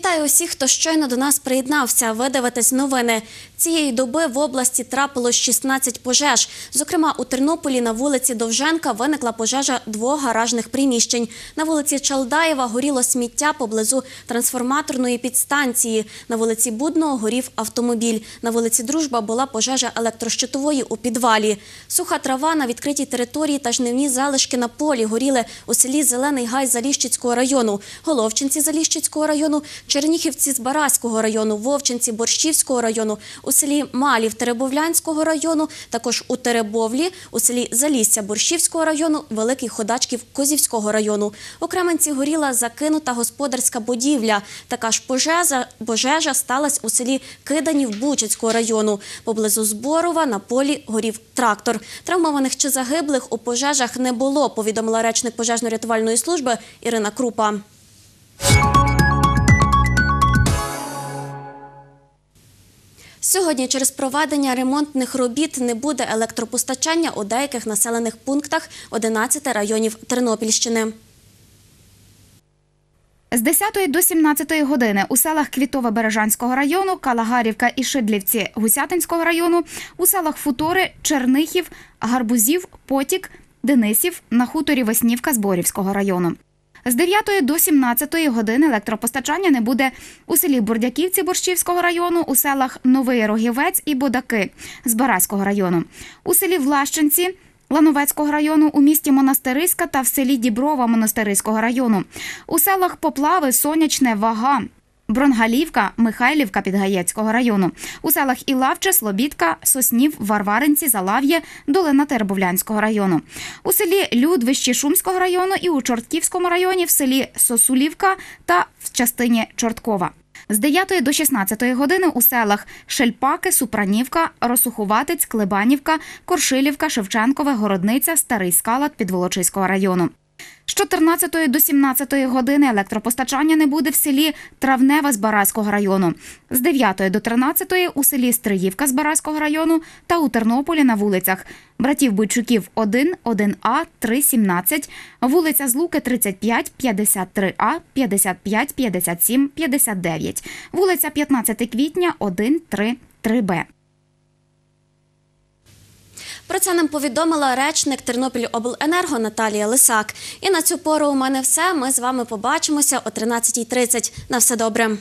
Вітаю усіх, хто щойно до нас приєднався. Ви новини цієї доби в області трапило 16 пожеж. Зокрема, у Тернополі на вулиці Довженка виникла пожежа двох гаражних приміщень. На вулиці Чалдаєва горіло сміття поблизу трансформаторної підстанції. На вулиці Будного горів автомобіль. На вулиці Дружба була пожежа електрощитової у підвалі. Суха трава на відкритій території та жнивні залишки на полі горіли у селі Зелений Гай Заліщицького району, Головчинці Заліщицького району. Черніхівці з Бараського району, Вовчинці, Борщівського району, у селі Малів Теребовлянського району, також у Теребовлі, у селі Залісся Борщівського району, Великий Ходачків Козівського району. У Кременці горіла закинута господарська будівля. Така ж пожежа, пожежа сталася у селі Киданів Бучицького району. Поблизу Зборова на полі горів трактор. Травмованих чи загиблих у пожежах не було. Повідомила речник пожежно-рятувальної служби Ірина Крупа. Сьогодні через проведення ремонтних робіт не буде електропостачання у деяких населених пунктах 11 районів Тернопільщини. З 10 до 17 години у селах квітово Бережанського району, Калагарівка і Шидлівці Гусятинського району, у селах Футори, Чернихів, Гарбузів, Потік, Денисів на хуторі Веснівка Зборівського району. З 9 до 17 години електропостачання не буде у селі Бурдяківці Борщівського району, у селах Новий Рогівець і Бодаки з Бараського району, у селі Влащенці. Лановецького району у місті Монастириська та в селі Діброва Монастириського району у селах Поплави, Сонячне, Вага Бронгалівка, Михайлівка Підгаєцького району. У селах Ілавче, Слобідка, Соснів, Варваринці, Залав'є, Долина Теребовлянського району. У селі Людвищі Шумського району і у Чортківському районі в селі Сосулівка та в частині Чорткова. З 9 до 16 години у селах Шельпаки, Супранівка, Росухуватець, Клебанівка, Коршилівка, Шевченкове, Городниця, Старий Скалат Підволочиського району. З 14 до 17 години електропостачання не буде в селі Травнева з Бараського району, з 9 до 13 у селі Стриївка з Бараського району та у Тернополі на вулицях братів Бойчуків 1, 1А, 3, 17, вулиця Злуки 35, 53А, 55, 57, 59, вулиця 15 квітня, 1, 3, 3Б. Про це нам повідомила речник Тернопільобленерго Наталія Лисак. І на цю пору у мене все. Ми з вами побачимося о 13.30. На все добре.